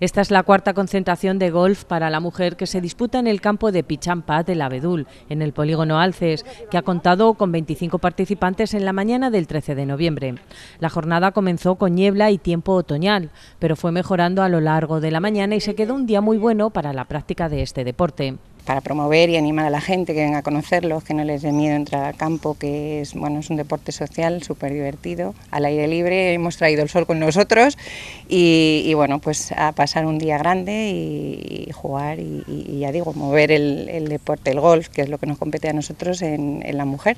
Esta es la cuarta concentración de golf para la mujer que se disputa en el campo de Pichampa del Abedul, en el polígono Alces, que ha contado con 25 participantes en la mañana del 13 de noviembre. La jornada comenzó con niebla y tiempo otoñal, pero fue mejorando a lo largo de la mañana y se quedó un día muy bueno para la práctica de este deporte para promover y animar a la gente que venga a conocerlos, que no les dé miedo entrar al campo, que es, bueno, es un deporte social súper divertido, al aire libre, hemos traído el sol con nosotros y, bueno, pues a pasar un día grande y, jugar y, ya digo, mover el, deporte, el golf, que es lo que nos compete a nosotros en la mujer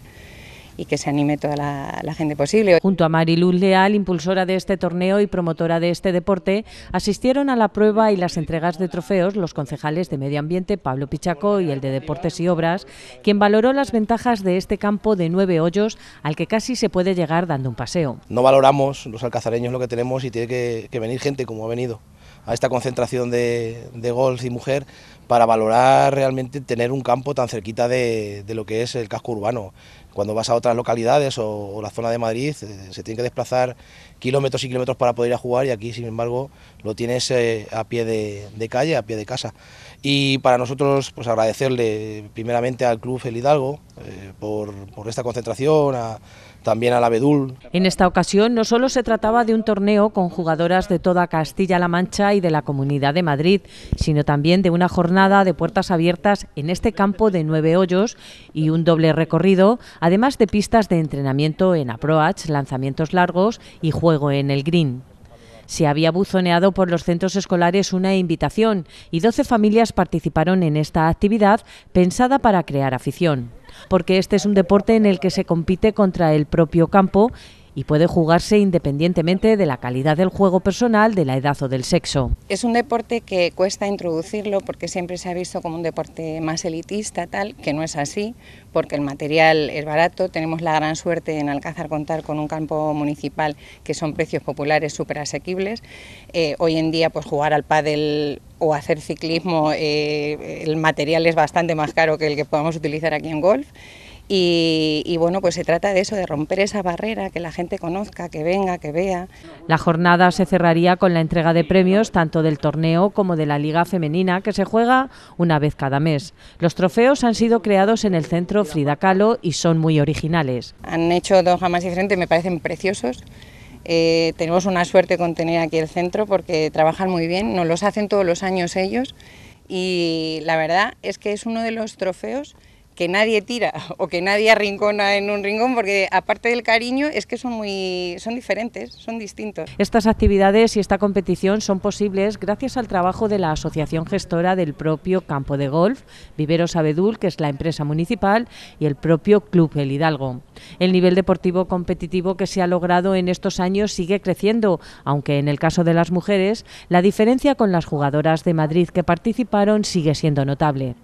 y que se anime toda la, gente posible. Junto a Mariluz Leal, impulsora de este torneo y promotora de este deporte, asistieron a la prueba y las entregas de trofeos los concejales de Medio Ambiente Pablo Pichaco y el de Deportes y Obras, quien valoró las ventajas de este campo de nueve hoyos al que casi se puede llegar dando un paseo. No valoramos los alcazareños lo que tenemos y tiene que venir gente como ha venido a esta concentración de, de golf y mujer para valorar realmente tener un campo tan cerquita de, lo que es el casco urbano. Cuando vas a otras localidades o, la zona de Madrid eh, se tiene que desplazar kilómetros y kilómetros para poder ir a jugar y aquí sin embargo lo tienes eh, a pie de, de, calle, a pie de casa. Y para nosotros pues agradecerle primeramente al club El Hidalgo, por, esta concentración, a, también al Abedul. En esta ocasión no solo se trataba de un torneo con jugadoras de toda Castilla-La Mancha y de la Comunidad de Madrid, sino también de una jornada de puertas abiertas en este campo de nueve hoyos y un doble recorrido, además de pistas de entrenamiento en approach, lanzamientos largos y juego en el green. Se había buzoneado por los centros escolares una invitación y 12 familias participaron en esta actividad pensada para crear afición porque este es un deporte en el que se compite contra el propio campo y puede jugarse independientemente de la calidad del juego personal, de la edad o del sexo. Es un deporte que cuesta introducirlo porque siempre se ha visto como un deporte más elitista, tal, que no es así, porque el material es barato, tenemos la gran suerte en alcanzar contar con un campo municipal que son precios populares súper asequibles. Eh, hoy en día pues jugar al pádel o hacer ciclismo, eh, el material es bastante más caro que el que podamos utilizar aquí en golf. Y, bueno, pues se trata de eso, de romper esa barrera, que la gente conozca, que venga, que vea. La jornada se cerraría con la entrega de premios tanto del torneo como de la Liga Femenina, que se juega una vez cada mes. Los trofeos han sido creados en el centro Frida Kahlo y son muy originales. Han hecho dos jamás diferentes, me parecen preciosos. Eh, tenemos una suerte con tener aquí el centro porque trabajan muy bien, nos los hacen todos los años ellos y la verdad es que es uno de los trofeos que nadie tira o que nadie arrincona en un rincón, porque aparte del cariño es que son muy son diferentes, son distintos. Estas actividades y esta competición son posibles gracias al trabajo de la asociación gestora del propio campo de golf, Viveros Abedul, que es la empresa municipal, y el propio Club El Hidalgo. El nivel deportivo competitivo que se ha logrado en estos años sigue creciendo, aunque en el caso de las mujeres, la diferencia con las jugadoras de Madrid que participaron sigue siendo notable.